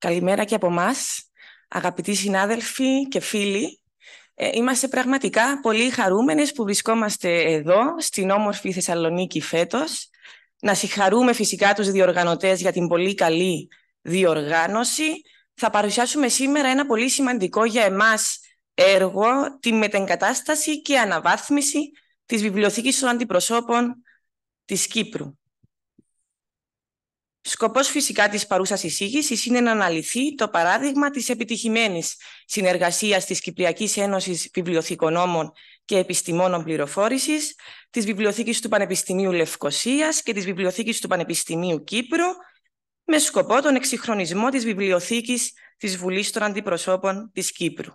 Καλημέρα και από εμάς, αγαπητοί συνάδελφοι και φίλοι. Ε, είμαστε πραγματικά πολύ χαρούμενες που βρισκόμαστε εδώ, στην όμορφη Θεσσαλονίκη φέτος. Να συγχαρούμε φυσικά τους διοργανωτές για την πολύ καλή διοργάνωση. Θα παρουσιάσουμε σήμερα ένα πολύ σημαντικό για εμάς έργο, τη μετεγκατάσταση και αναβάθμιση της Βιβλιοθήκης των Αντιπροσώπων της Κύπρου. Σκοπός φυσικά της παρούσας εισήγησης είναι να αναλυθεί το παράδειγμα της επιτυχημένης συνεργασίας της Κυπριακής Ένωσης Βιβλιοθηκονόμων και Επιστημόνων Πληροφόρησης, της Βιβλιοθήκης του Πανεπιστημίου Λευκοσίας και της Βιβλιοθήκης του Πανεπιστημίου Κύπρου, με σκοπό τον εξυγχρονισμό της Βιβλιοθήκης της Βουλής των Αντιπροσώπων της Κύπρου.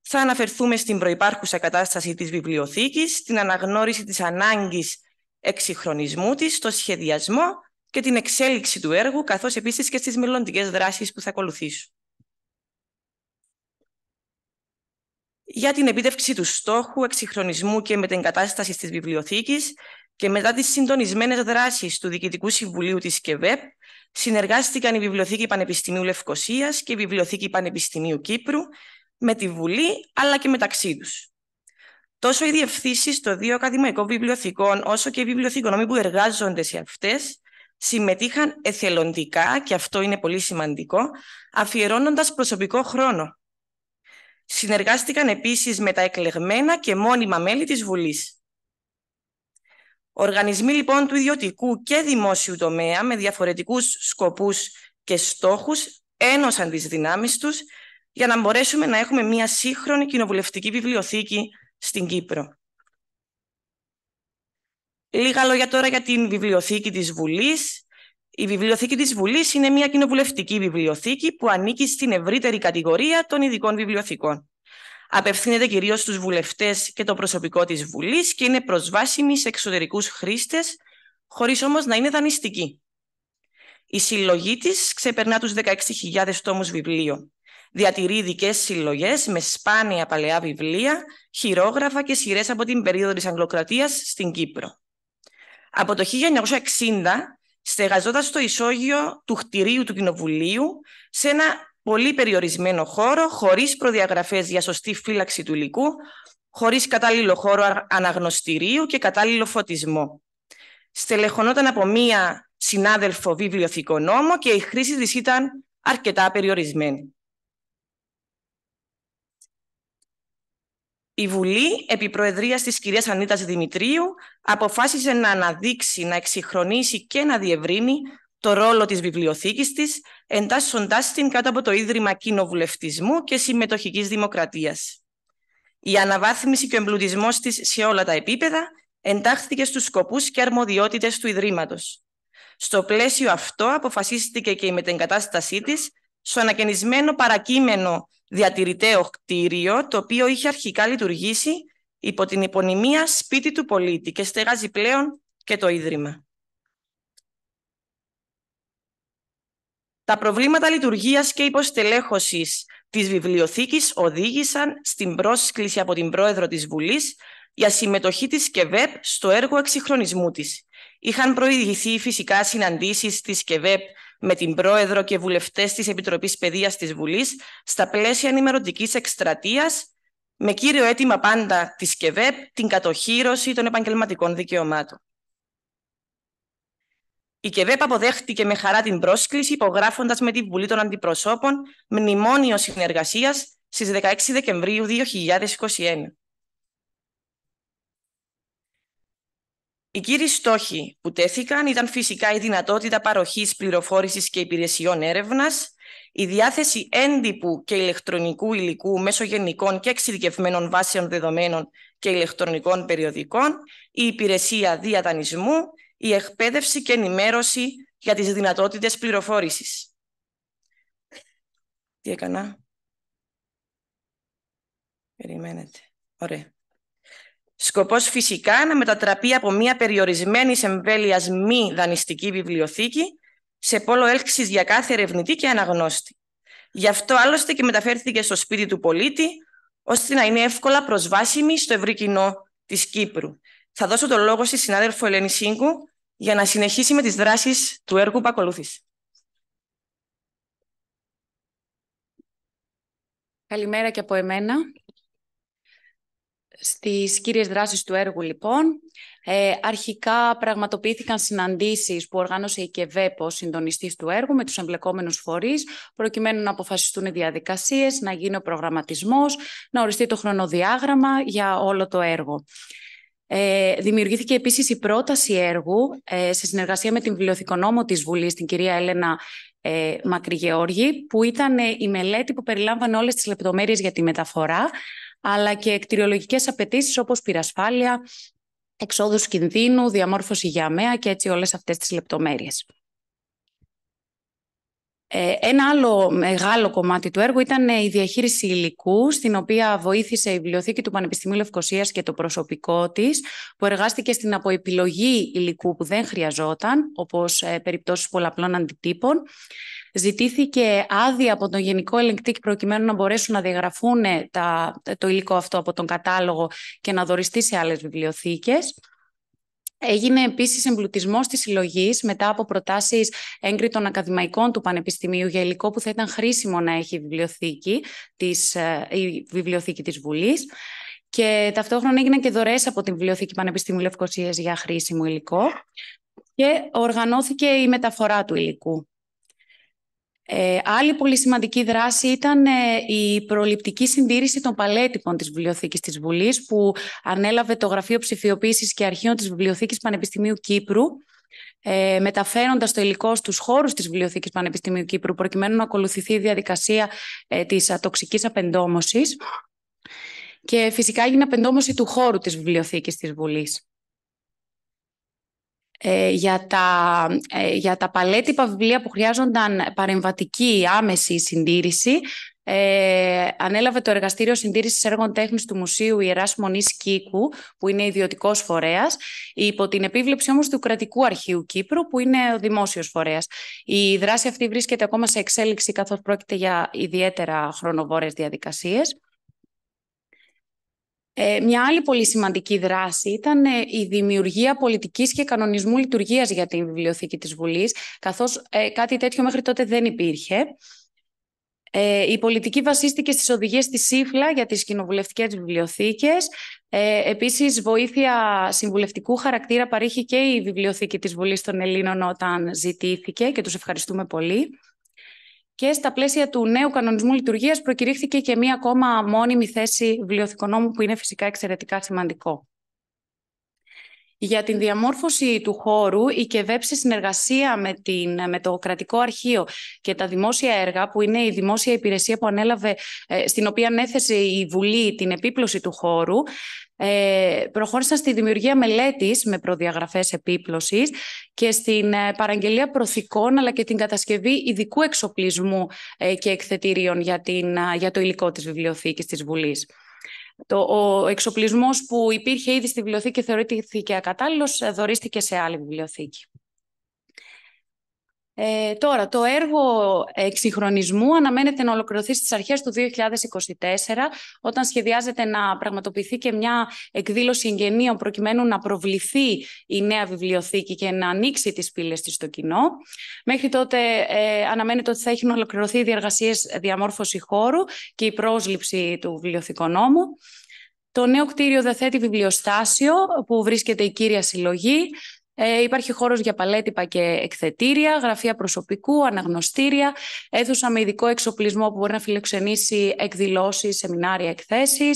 Θα αναφερθούμε στην προϋπάρχουσα κατάσταση της βιβλιοθήκης, την αναγνώριση της ανάγκης εξυγχρονισμού της, το σχεδιασμό και την εξέλιξη του έργου, καθώς επίσης και στις μελλοντικές δράσεις που θα ακολουθήσουν. Για την επίτευξη του στόχου εξυγχρονισμού και μετεγκατάσταση της βιβλιοθήκης και μετά τις συντονισμένες δράσεις του Διοικητικού Συμβουλίου της ΚΕΒΕΠ, συνεργάστηκαν η Βιβλιοθήκη Πανεπιστημίου Λευκοσίας και η Βιβλιοθήκη Πανεπιστημίου Κύπρου με τη Βουλή αλλά και μεταξύ τους. Τόσο οι διευθύνσεις των δύο ακαδημαϊκών βιβλιοθηκών, όσο και οι βιβλιοθηκονόμοι που εργάζονται σε αυτές, συμμετείχαν εθελοντικά, και αυτό είναι πολύ σημαντικό, αφιερώνοντας προσωπικό χρόνο. Συνεργάστηκαν επίσης με τα εκλεγμένα και μόνιμα μέλη της Βουλής. Οργανισμοί λοιπόν του ιδιωτικού και δημόσιου τομέα με διαφορετικούς σκοπούς και στόχους ένωσαν τις δυνάμεις τους για να μπορέσουμε να έχουμε μια σύγχρονη κοινοβουλευτική βιβλιοθήκη στην Κύπρο. Λίγα λόγια τώρα για την βιβλιοθήκη της Βουλής. Η Βιβλιοθήκη της Βουλής είναι μια κοινοβουλευτική βιβλιοθήκη που ανήκει στην ευρύτερη κατηγορία των ειδικών βιβλιοθήκων. Απευθύνεται κυρίως στους βουλευτές και το προσωπικό της Βουλής και είναι προσβάσιμη σε εξωτερικούς χρήστες, χωρίς όμως να είναι δανειστική. Η συλλογή της ξεπερνά τους 16.000 τόμους βιβλίων. Διατηρεί ειδικές συλλογές με σπάνια παλαιά βιβλία, χειρόγραφα και σειρές από την περίοδο της Αγγλοκρατίας στην Κύπρο. Από το 1960 στεγαζόταν στο ισόγειο του χτιρίου του Κοινοβουλίου σε ένα πολύ περιορισμένο χώρο, χωρίς προδιαγραφές για σωστή φύλαξη του υλικού, χωρίς κατάλληλο χώρο αναγνωστηρίου και κατάλληλο φωτισμό. Στελεχωνόταν από μία συνάδελφο βιβλιοθηκονόμο και η χρήση της ήταν αρκετά περιορισμένη. Η Βουλή, επί προεδρίας της κυρίας Ανίτας Δημητρίου, αποφάσισε να αναδείξει, να εξυγχρονίσει και να διευρύνει το ρόλο της βιβλιοθήκης της, εντάσσοντάς την κάτω από το Ίδρυμα Κοινοβουλευτισμού και Συμμετοχικής Δημοκρατίας. Η αναβάθμιση και ο εμπλουτισμός της σε όλα τα επίπεδα εντάχθηκε στους σκοπούς και αρμοδιότητες του Ιδρύματος. Στο πλαίσιο αυτό αποφασίστηκε και η μετεγκατάστασή της στο ανακαινισμένο παρακείμενο διατηρηταίο κτίριο, το οποίο είχε αρχικά λειτουργήσει υπό την υπονημία σπίτι του πολίτη και στεγάζει πλέον και το Ίδρυμα. Τα προβλήματα λειτουργίας και υποστελέχωσης της βιβλιοθήκης οδήγησαν στην πρόσκληση από την πρόεδρο της Βουλής για συμμετοχή της ΚΕΒΕΠ στο έργο εξυγχρονισμού της. Είχαν προηγηθεί φυσικά συναντήσεις της ΚΕΒΕΠ με την πρόεδρο και βουλευτές της Επιτροπής Παιδείας της Βουλής στα πλαίσια ενημερωτικής εκστρατείας, με κύριο αίτημα πάντα της ΚΕΒΕΠ την κατοχήρωση των επαγγελματικών δικαιωμάτων. Η ΚΕΒΕΠ αποδέχτηκε με χαρά την πρόσκληση, υπογράφοντας με την Βουλή των Αντιπροσώπων μνημόνιο συνεργασίας στις 16 Δεκεμβρίου 2021. Οι κύριοι στόχοι που τέθηκαν ήταν φυσικά η δυνατότητα παροχής πληροφόρησης και υπηρεσιών έρευνας, η διάθεση έντυπου και ηλεκτρονικού υλικού μέσω γενικών και εξειδικευμένων βάσεων δεδομένων και ηλεκτρονικών περιοδικών, η υπηρεσία διατανισμού, η εκπαίδευση και ενημέρωση για τις δυνατότητες πληροφόρησης. Τι έκανα. Περιμένετε. Ωραία. Σκοπός φυσικά να μετατραπεί από μια περιορισμένη εμβέλειας μη δανειστική βιβλιοθήκη σε πόλο έλξης για κάθε ερευνητή και αναγνώστη. Γι' αυτό άλλωστε και μεταφέρθηκε στο σπίτι του πολίτη, ώστε να είναι εύκολα προσβάσιμη στο ευρύ κοινό της Κύπρου. Θα δώσω το λόγο στη συνάδελφο Ελένη Σίγκου για να συνεχίσει με τις δράσεις του έργου που ακολούθησε. Καλημέρα και από εμένα. Στις κύριες δράσεις του έργου, λοιπόν, ε, αρχικά πραγματοποιήθηκαν συναντήσεις που οργάνωσε η ΚΕΒΕΠ ως συντονιστής του έργου με τους εμπλεκόμενους φορείς, προκειμένου να αποφασιστούν οι διαδικασίες, να γίνει ο προγραμματισμός, να οριστεί το χρονοδιάγραμμα για όλο το έργο. Ε, δημιουργήθηκε επίσης η πρόταση έργου ε, σε συνεργασία με την βιβλιοθηκονόμο της Βουλής, την κυρία Έλενα ε, Μακρυγεώργη, που ήταν ε, η μελέτη που περιλάμβανε όλες τις λεπτομέρειες για τη μεταφορά, αλλά και εκτηριολογικές απαιτήσεις όπως πυρασφάλεια, εξόδους κινδύνου, διαμόρφωση για αμαία και έτσι όλες αυτές τις λεπτομέρειες. Ε, ένα άλλο μεγάλο κομμάτι του έργου ήταν ε, η διαχείριση υλικού, στην οποία βοήθησε η βιβλιοθήκη του Πανεπιστημίου Λευκοσίας και το προσωπικό της, που εργάστηκε στην αποεπιλογή υλικού που δεν χρειαζόταν, όπως ε, περιπτώσεις πολλαπλών αντιτύπων, Ζητήθηκε άδεια από τον Γενικό Ελεγκτή προκειμένου να μπορέσουν να διαγραφούν ε, τα, το υλικό αυτό από τον κατάλογο και να δοριστεί σε άλλες βιβλιοθήκες. Έγινε επίσης εμπλουτισμός της συλλογής μετά από προτάσεις έγκριτων ακαδημαϊκών του Πανεπιστημίου για υλικό που θα ήταν χρήσιμο να έχει η βιβλιοθήκη της, ε, η βιβλιοθήκη της Βουλής. Και ταυτόχρονα έγιναν και δωρεές από την Βιβλιοθήκη Πανεπιστημίου Λευκοσίας για χρήσιμο υλικό και οργανώθηκε η μεταφορά του υλικού. Ε, άλλη πολύ σημαντική δράση ήταν ε, η προληπτική συντήρηση των παλέτυπων της Βιβλιοθήκης της Βουλής που ανέλαβε το Γραφείο Ψηφιοποίησης και Αρχείων της Βιβλιοθήκης Πανεπιστημίου Κύπρου ε, μεταφέροντας το υλικό στους χώρους της Βιβλιοθήκης Πανεπιστημίου Κύπρου, προκειμένου να ακολουθηθεί η διαδικασία ε, της ατοξικής Και φυσικά έγινε απεντόμωση του χώρου της Βιβλιοθήκης της Βουλής ε, για, τα, ε, για τα παλέτυπα βιβλία που χρειάζονταν παρεμβατική άμεση συντήρηση, ε, ανέλαβε το Εργαστήριο Συντήρησης Έργων Τέχνης του Μουσείου Ιεράς Μονής Κίκου, που είναι ιδιωτικός φορέας, υπό την επίβλεψη όμως του Κρατικού Αρχείου Κύπρου, που είναι ο δημόσιος φορέας. Η δράση αυτή βρίσκεται ακόμα σε εξέλιξη, καθώς πρόκειται για ιδιαίτερα χρονοβόρες διαδικασίες. Ε, μια άλλη πολύ σημαντική δράση ήταν ε, η δημιουργία πολιτικής και κανονισμού λειτουργίας για την Βιβλιοθήκη της Βουλής, καθώς ε, κάτι τέτοιο μέχρι τότε δεν υπήρχε. Ε, η πολιτική βασίστηκε στις οδηγίες της ΣΥΦΛΑ για τις κοινοβουλευτικές βιβλιοθήκες. Ε, επίσης, βοήθεια συμβουλευτικού χαρακτήρα παρήχε και η Βιβλιοθήκη της Βουλής των Ελλήνων όταν ζητήθηκε και τους ευχαριστούμε πολύ και στα πλαίσια του νέου κανονισμού λειτουργίας προκηρύχθηκε και μία ακόμα μόνιμη θέση βιβλιοθηκονόμου που είναι φυσικά εξαιρετικά σημαντικό. Για την διαμόρφωση του χώρου, η ΚΕΒΕΠ συνεργασία με, την, το κρατικό αρχείο και τα δημόσια έργα, που είναι η δημόσια υπηρεσία που ανέλαβε, ε, στην οποία ανέθεσε η Βουλή την επίπλωση του χώρου, ε, προχώρησα στη δημιουργία μελέτης με προδιαγραφές επίπλωσης και στην ε, παραγγελία προθηκών αλλά και την κατασκευή ειδικού εξοπλισμού και εκθετηρίων για, για το υλικό της βιβλιοθήκης της Βουλής. Το, ο εξοπλισμός που υπήρχε ήδη στη βιβλιοθήκη θεωρήθηκε ακατάλληλος, ε, δορίστηκε σε άλλη βιβλιοθήκη. Ε, τώρα, το έργο εξυγχρονισμού αναμένεται να ολοκληρωθεί στις αρχές του 2024, όταν σχεδιάζεται να πραγματοποιηθεί και μια εκδήλωση εγγενείων προκειμένου να προβληθεί η νέα βιβλιοθήκη και να ανοίξει τις πύλες της στο κοινό. Μέχρι τότε ε, αναμένεται ότι θα έχουν ολοκληρωθεί οι διαργασίες διαμόρφωση χώρου και η πρόσληψη του βιβλιοθηκονόμου. Το νέο κτίριο διαθέτει βιβλιοστάσιο που βρίσκεται η κύρια συλλογή, ε, υπάρχει χώρος για παλέτυπα και εκθετήρια, γραφεία προσωπικού, αναγνωστήρια, αίθουσα με ειδικό εξοπλισμό που μπορεί να φιλοξενήσει εκδηλώσεις, σεμινάρια, εκθέσεις.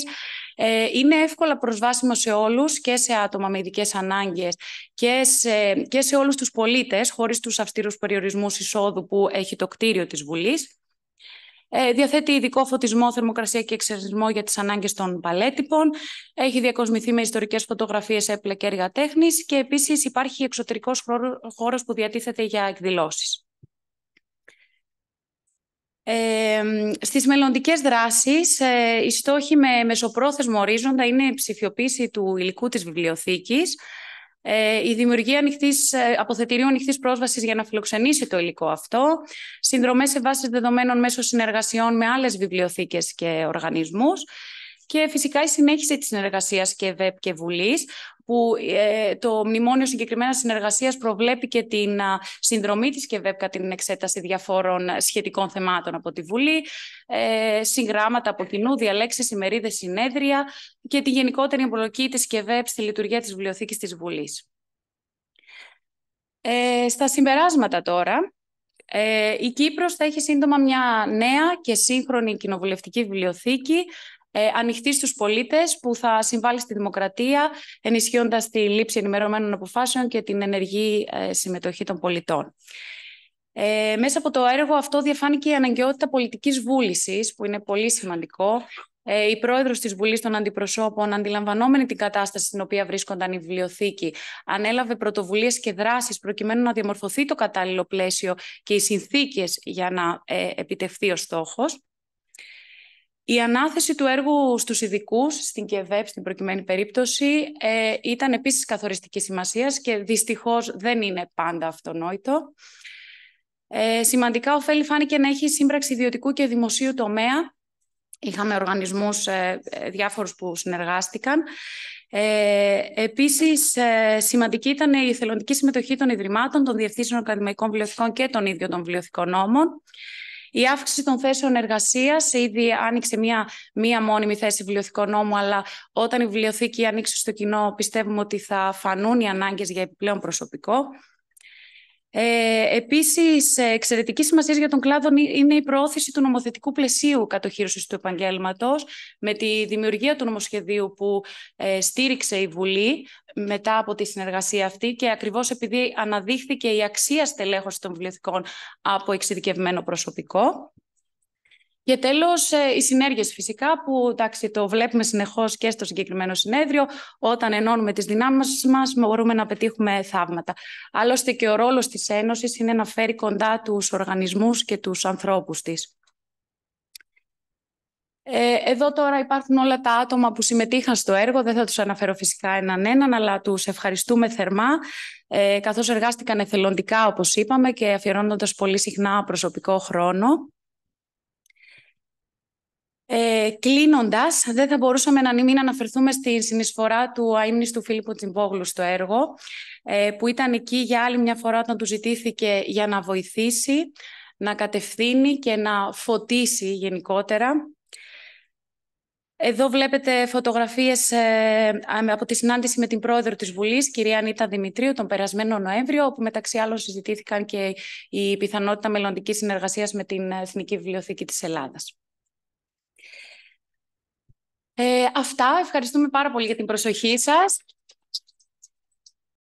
Ε, είναι εύκολα προσβάσιμο σε όλους και σε άτομα με ειδικές ανάγκες και σε, και σε όλους τους πολίτες, χωρίς τους αυστηρούς περιορισμούς εισόδου που έχει το κτίριο της Βουλής. Ε, διαθέτει ειδικό φωτισμό, θερμοκρασία και εξαιρετισμό για τις ανάγκες των παλέτυπων. Έχει διακοσμηθεί με ιστορικές φωτογραφίες, έπλε και έργα τέχνης και επίσης υπάρχει εξωτερικός χώρος που διατίθεται για εκδηλώσεις. Ε, στις μελλοντικές δράσεις, ε, οι στόχοι με μεσοπρόθεσμο ορίζοντα είναι η ψηφιοποίηση του υλικού της βιβλιοθήκης, ε, η δημιουργία ανοιχτής, ε, αποθετηρίου ανοιχτής πρόσβασης για να φιλοξενήσει το υλικό αυτό, συνδρομές σε βάσεις δεδομένων μέσω συνεργασιών με άλλες βιβλιοθήκες και οργανισμούς και φυσικά η συνέχιση της συνεργασίας και και Βουλής, που ε, το Μνημόνιο Συγκεκριμένα Συνεργασίας προβλέπει και την συνδρομή της και κατά την εξέταση διαφόρων ε, σχετικών θεμάτων από τη Βουλή, ε, συγγράμματα από κοινού, διαλέξεις, ημερίδες, συνέδρια και τη γενικότερη εμπλοκή της και στη λειτουργία της Βιβλιοθήκης της Βουλής. Ε, στα συμπεράσματα τώρα, ε, η Κύπρος θα έχει σύντομα μια νέα και σύγχρονη κοινοβουλευτική βιβλιοθήκη ε, ανοιχτή στους πολίτες που θα συμβάλλει στη δημοκρατία ενισχύοντας τη λήψη ενημερωμένων αποφάσεων και την ενεργή ε, συμμετοχή των πολιτών. Ε, μέσα από το έργο αυτό διαφάνηκε η αναγκαιότητα πολιτικής βούλησης, που είναι πολύ σημαντικό. Ε, η πρόεδρος της Βουλής των Αντιπροσώπων, αντιλαμβανόμενη την κατάσταση στην οποία βρίσκονταν η βιβλιοθήκη, ανέλαβε πρωτοβουλίες και δράσεις προκειμένου να διαμορφωθεί το κατάλληλο πλαίσιο και οι συνθήκες για να ε, ο στόχος. Η ανάθεση του έργου στους ειδικούς στην ΚΕΒΕΠ στην προκειμένη περίπτωση ε, ήταν επίσης καθοριστική σημασίας και δυστυχώς δεν είναι πάντα αυτονόητο. Ε, σημαντικά ωφέλη φάνηκε να έχει σύμπραξη ιδιωτικού και δημοσίου τομέα. Είχαμε οργανισμούς ε, ε διάφορους που συνεργάστηκαν. Ε, επίσης, ε, σημαντική ήταν η εθελοντική συμμετοχή των Ιδρυμάτων, των Διευθύνσεων Ακαδημαϊκών Βιβλιοθηκών και των ίδιων των βιβλιοθηκών νόμων. Η αύξηση των θέσεων εργασίας ήδη άνοιξε μία, μία μόνιμη θέση νόμου, αλλά όταν η βιβλιοθήκη ανοίξει στο κοινό, πιστεύουμε ότι θα φανούν οι ανάγκες για επιπλέον προσωπικό. Ε, επίσης, ε, εξαιρετική σημασία για τον κλάδο είναι η προώθηση του νομοθετικού πλαισίου κατοχύρωσης του επαγγελματό με τη δημιουργία του νομοσχεδίου που ε, στήριξε η Βουλή μετά από τη συνεργασία αυτή και ακριβώς επειδή αναδείχθηκε η αξία στελέχωσης των βιβλιοθηκών από εξειδικευμένο προσωπικό. Και τέλος, ε, οι συνέργειες φυσικά, που εντάξει, το βλέπουμε συνεχώς και στο συγκεκριμένο συνέδριο. Όταν ενώνουμε τις δυνάμεις μας, μπορούμε να πετύχουμε θαύματα. Άλλωστε, και ο ρόλος της Ένωσης είναι να φέρει κοντά τους οργανισμούς και τους ανθρώπους της. Ε, εδώ τώρα υπάρχουν όλα τα άτομα που συμμετείχαν στο έργο, δεν θα τους αναφέρω φυσικά έναν έναν, αλλά τους ευχαριστούμε θερμά, ε, καθώς εργάστηκαν εθελοντικά όπως είπαμε και αφιερώνοντας πολύ συχνά προσωπικό χρόνο. Ε, Κλείνοντας, δεν θα μπορούσαμε να μην αναφερθούμε στη συνεισφορά του αείμνηστου Φίλιππου Τσιμπόγλου στο έργο, ε, που ήταν εκεί για άλλη μια φορά όταν του ζητήθηκε για να βοηθήσει, να κατευθύνει και να φωτίσει γενικότερα. Εδώ βλέπετε φωτογραφίες ε, από τη συνάντηση με την πρόεδρο της Βουλής, κυρία Ανίτα Δημητρίου, τον περασμένο Νοέμβριο, όπου μεταξύ άλλων συζητήθηκαν και η πιθανότητα μελλοντικής συνεργασίας με την Εθνική Βιβλιοθήκη της Ελλάδας. Ε, αυτά. Ευχαριστούμε πάρα πολύ για την προσοχή σας